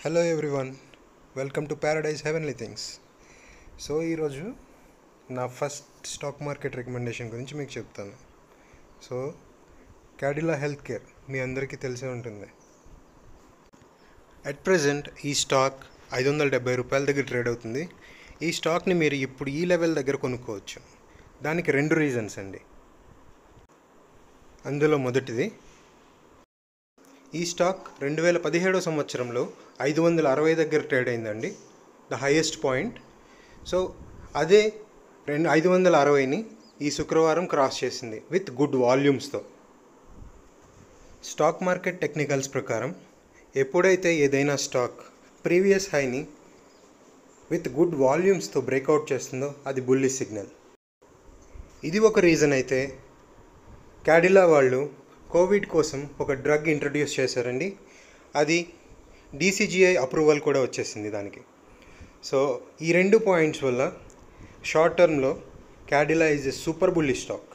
hello everyone welcome to paradise heavenly things so ఈరోజు నా first stock market recommendation గురించి మీకు చెప్తాను సో క్యాడిలా హెల్త్ కేర్ మీ అందరికీ తెలిసే ఉంటుంది అట్ ప్రజెంట్ ఈ స్టాక్ ఐదు వందల డెబ్బై రూపాయల దగ్గర ట్రేడ్ అవుతుంది ఈ స్టాక్ని మీరు ఇప్పుడు ఈ లెవెల్ దగ్గర కొనుక్కోవచ్చు దానికి రెండు రీజన్స్ అండి అందులో మొదటిది ఈ స్టాక్ రెండు వేల పదిహేడో సంవత్సరంలో ఐదు వందల అరవై దగ్గర ట్రేడ్ అయిందండి ద హైయెస్ట్ పాయింట్ సో అదే రెండు ఐదు వందల అరవైని ఈ శుక్రవారం క్రాస్ చేసింది విత్ గుడ్ వాల్యూమ్స్తో స్టాక్ మార్కెట్ టెక్నికల్స్ ప్రకారం ఎప్పుడైతే ఏదైనా స్టాక్ ప్రీవియస్ హైని విత్ గుడ్ వాల్యూమ్స్తో బ్రేక్అవుట్ చేస్తుందో అది బుల్లి సిగ్నల్ ఇది ఒక రీజన్ అయితే క్యాడిలా వాళ్ళు కోవిడ్ కోసం ఒక డ్రగ్ ఇంట్రడ్యూస్ చేశారండి అది డీసీజీఐ అప్రూవల్ కూడా వచ్చేసింది దానికి సో ఈ రెండు పాయింట్స్ వల్ల షార్ట్ టర్మ్లో Cadila is a super bully stock